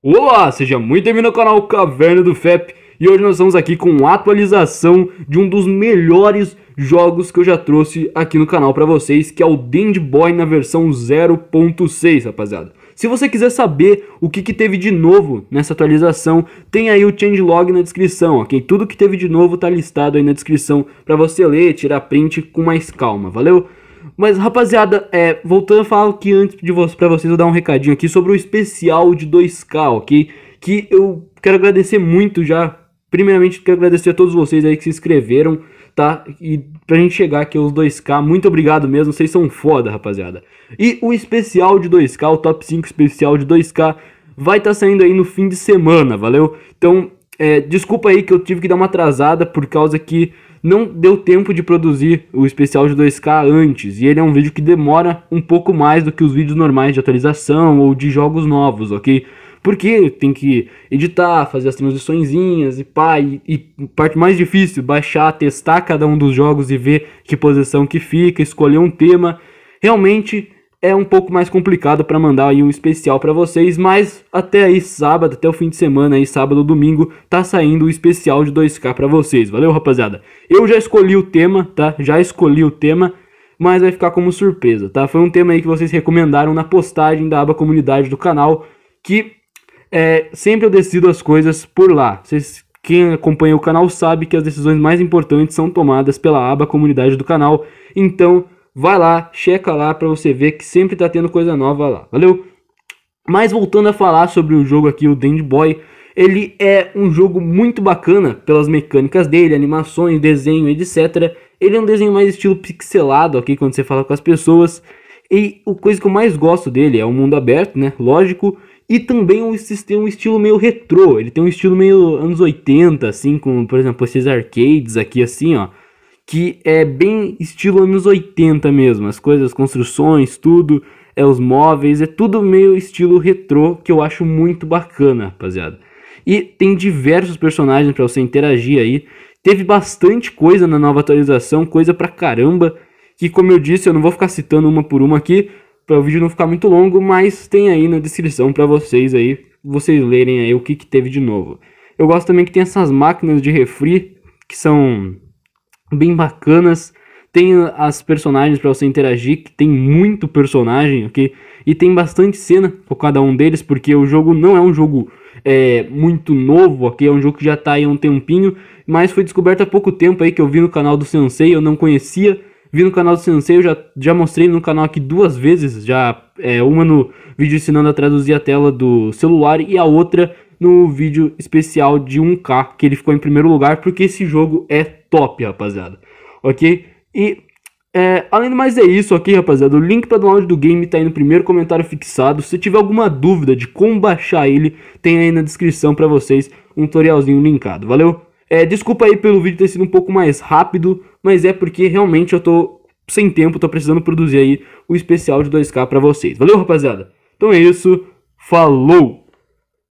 Olá, seja muito bem-vindo ao canal Caverna do FEP e hoje nós estamos aqui com a atualização de um dos melhores jogos que eu já trouxe aqui no canal para vocês, que é o Dandy Boy na versão 0.6, rapaziada. Se você quiser saber o que, que, teve de novo nessa atualização, tem aí o changelog na descrição, ok? Tudo que teve de novo tá listado aí na descrição para você ler, tirar print com mais calma, valeu? Mas, rapaziada, é, voltando a falar que antes de você, pra vocês eu dar um recadinho aqui sobre o especial de 2K, ok? Que eu quero agradecer muito já. Primeiramente, quero agradecer a todos vocês aí que se inscreveram, tá? E pra gente chegar aqui aos 2K, muito obrigado mesmo, vocês são foda, rapaziada. E o especial de 2K, o top 5 especial de 2K, vai estar tá saindo aí no fim de semana, valeu? Então, é, desculpa aí que eu tive que dar uma atrasada por causa que não deu tempo de produzir o especial de 2K antes, e ele é um vídeo que demora um pouco mais do que os vídeos normais de atualização ou de jogos novos, ok? Porque tem que editar, fazer as transições e pá, e, e parte mais difícil, baixar, testar cada um dos jogos e ver que posição que fica, escolher um tema. Realmente é um pouco mais complicado para mandar aí um especial para vocês, mas até aí sábado, até o fim de semana aí, sábado ou domingo, tá saindo o especial de 2K para vocês. Valeu, rapaziada. Eu já escolhi o tema, tá? Já escolhi o tema, mas vai ficar como surpresa, tá? Foi um tema aí que vocês recomendaram na postagem da aba comunidade do canal, que é, sempre eu decido as coisas por lá. Vocês quem acompanha o canal sabe que as decisões mais importantes são tomadas pela aba comunidade do canal. Então, vai lá, checa lá para você ver que sempre tá tendo coisa nova lá, valeu? Mas voltando a falar sobre o jogo aqui, o Dandy Boy, ele é um jogo muito bacana pelas mecânicas dele, animações, desenho, etc. Ele é um desenho mais estilo pixelado aqui quando você fala com as pessoas. E a coisa que eu mais gosto dele é o mundo aberto, né? Lógico. E também um, tem um estilo meio retrô. Ele tem um estilo meio anos 80, assim, com, por exemplo, esses arcades aqui, assim, ó que é bem estilo anos 80 mesmo, as coisas, construções, tudo, é os móveis, é tudo meio estilo retrô que eu acho muito bacana, rapaziada. E tem diversos personagens para você interagir aí. Teve bastante coisa na nova atualização, coisa pra caramba, que como eu disse, eu não vou ficar citando uma por uma aqui, para o vídeo não ficar muito longo, mas tem aí na descrição para vocês aí, vocês lerem aí o que, que teve de novo. Eu gosto também que tem essas máquinas de refri, que são bem bacanas. Tem as personagens para você interagir, que tem muito personagem, ok? E tem bastante cena com cada um deles, porque o jogo não é um jogo é, muito novo, ok? É um jogo que já está aí há um tempinho, mas foi descoberto há pouco tempo aí que eu vi no canal do Sensei, eu não conhecia. Vi no canal do Sensei, eu já, já mostrei no canal aqui duas vezes, já é, uma no vídeo ensinando a traduzir a tela do celular e a outra no vídeo especial de 1K, que ele ficou em primeiro lugar, porque esse jogo é top, rapaziada. Ok? E é, além do mais é isso, ok, rapaziada? O link para download do game tá aí no primeiro comentário fixado. Se tiver alguma dúvida de como baixar ele, tem aí na descrição para vocês um tutorialzinho linkado, valeu? É, desculpa aí pelo vídeo ter sido um pouco mais rápido, mas é porque realmente eu tô sem tempo, tô precisando produzir aí o especial de 2K para vocês. Valeu, rapaziada? Então é isso, falou!